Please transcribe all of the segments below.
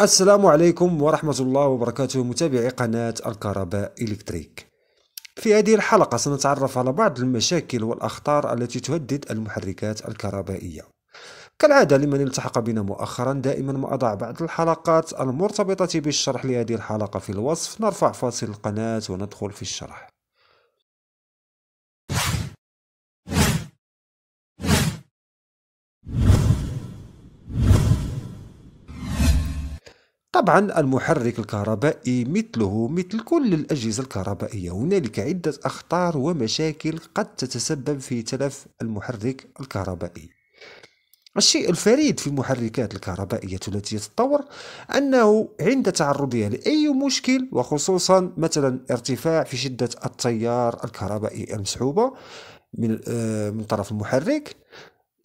السلام عليكم ورحمة الله وبركاته متابعي قناة الكهرباء إلكتريك في هذه الحلقة سنتعرف على بعض المشاكل والأخطار التي تهدد المحركات الكهربائية كالعادة لمن التحق بنا مؤخرا دائما ما أضع بعض الحلقات المرتبطة بالشرح لهذه الحلقة في الوصف نرفع فاصل القناة وندخل في الشرح طبعا المحرك الكهربائي مثله مثل كل الأجهزة الكهربائية هنالك عدة أخطار ومشاكل قد تتسبب في تلف المحرك الكهربائي الشيء الفريد في المحركات الكهربائية التي تتطور أنه عند تعرضها لأي مشكل وخصوصا مثلا ارتفاع في شدة التيار الكهربائي المسحوبة من آه، من طرف المحرك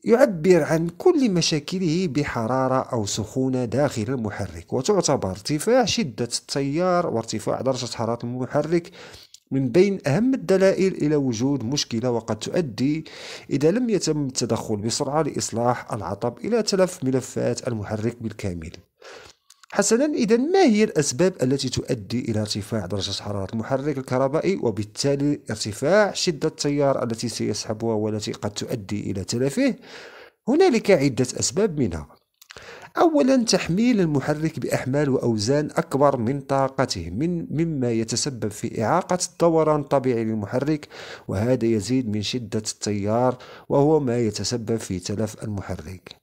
يعبر عن كل مشاكله بحرارة أو سخونة داخل المحرك وتعتبر ارتفاع شدة التيار وارتفاع درجة حرارة المحرك من بين أهم الدلائل إلى وجود مشكلة وقد تؤدي إذا لم يتم التدخل بسرعة لإصلاح العطب إلى تلف ملفات المحرك بالكامل حسنا اذا ما هي الاسباب التي تؤدي الى ارتفاع درجه حراره المحرك الكهربائي وبالتالي ارتفاع شده التيار التي سيسحبها والتي قد تؤدي الى تلفه هنالك عده اسباب منها اولا تحميل المحرك باحمال واوزان اكبر من طاقته من مما يتسبب في اعاقه الدوران الطبيعي للمحرك وهذا يزيد من شده التيار وهو ما يتسبب في تلف المحرك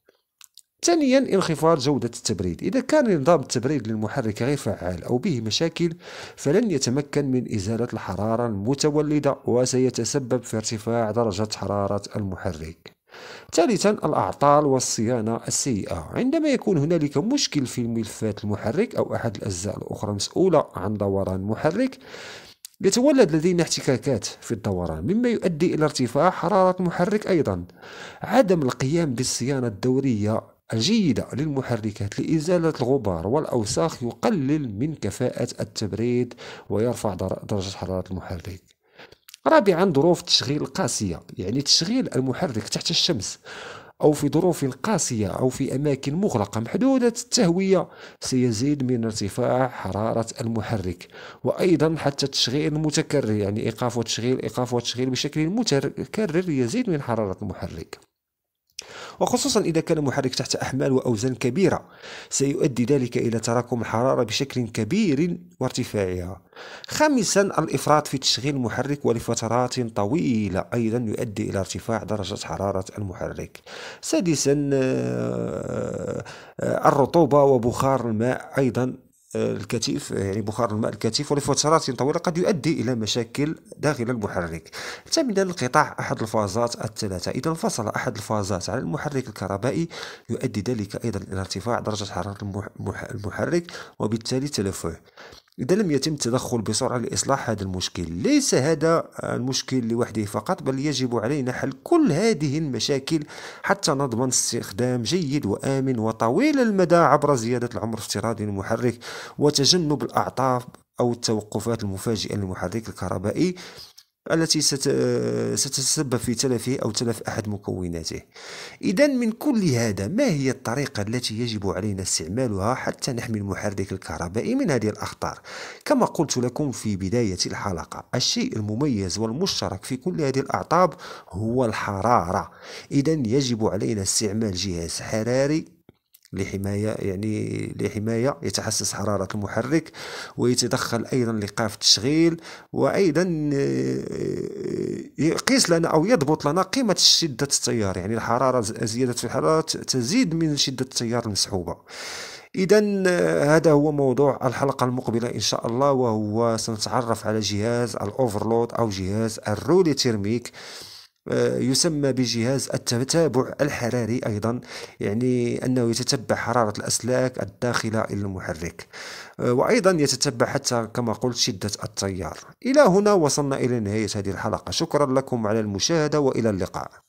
ثانيا انخفاض جودة التبريد إذا كان نظام التبريد للمحرك غير فعال أو به مشاكل فلن يتمكن من إزالة الحرارة المتولدة وسيتسبب في ارتفاع درجة حرارة المحرك ثالثا الأعطال والصيانة السيئة عندما يكون هنالك مشكل في ملفات المحرك أو أحد الأجزاء الأخرى مسؤولة عن دوران المحرك يتولد لدينا احتكاكات في الدوران مما يؤدي إلى ارتفاع حرارة المحرك أيضا عدم القيام بالصيانة الدورية الجيدة للمحركات لإزالة الغبار والأوساخ يقلل من كفاءة التبريد ويرفع درجة حرارة المحرك رابعا ظروف التشغيل القاسية يعني تشغيل المحرك تحت الشمس أو في ظروف قاسية أو في أماكن مغلقة محدودة التهوية سيزيد من ارتفاع حرارة المحرك وأيضا حتى التشغيل المتكرر يعني إيقاف وتشغيل إيقاف وتشغيل بشكل متكرر يزيد من حرارة المحرك وخصوصا إذا كان المحرك تحت أحمال وأوزان كبيرة سيؤدي ذلك إلى تراكم الحرارة بشكل كبير وارتفاعها خامسا الإفراط في تشغيل المحرك ولفترات طويلة أيضا يؤدي إلى ارتفاع درجة حرارة المحرك سادسا آه، آه، الرطوبة وبخار الماء أيضا الكثيف يعني بخار الماء الكثيف ولفترات طويلة قد يؤدي إلى مشاكل داخل المحرك ثامنا انقطاع أحد الفازات الثلاثة إذا انفصل أحد الفازات عن المحرك الكهربائي يؤدي ذلك أيضا إلى ارتفاع درجة حرارة المحرك وبالتالي تلفه إذا لم يتم التدخل بسرعة لإصلاح هذا المشكل ليس هذا المشكل لوحده فقط بل يجب علينا حل كل هذه المشاكل حتى نضمن استخدام جيد وآمن وطويل المدى عبر زيادة العمر الافتراضي للمحرك وتجنب الأعطاب أو التوقفات المفاجئة للمحرك الكهربائي التي ستتسبب في تلفه أو تلف أحد مكوناته إذا من كل هذا ما هي الطريقة التي يجب علينا استعمالها حتى نحمي المحرك الكهربائي من هذه الأخطار كما قلت لكم في بداية الحلقة الشيء المميز والمشترك في كل هذه الأعطاب هو الحرارة إذا يجب علينا استعمال جهاز حراري لحماية يعني لحماية يتحسس حرارة المحرك ويتدخل أيضا لقاف التشغيل وأيضا آه، يقيس لنا أو يضبط لنا قيمة شدة التيار يعني الحرارة زيادة في الحرارة تزيد من شدة التيار المسحوبة إذا آه، هذا هو موضوع الحلقة المقبلة إن شاء الله وهو سنتعرف على جهاز الأوفرلود أو جهاز الرولي تيرميك آه، يسمى بجهاز التتابع الحراري أيضا يعني أنه يتتبع حرارة الأسلاك الداخلة إلى المحرك آه، وأيضا يتتبع حتى كما قلت شدة التيار إلى هنا وصلنا إلى نهاية هذه الحلقة شكرا لكم على المشاهدة وإلى اللقاء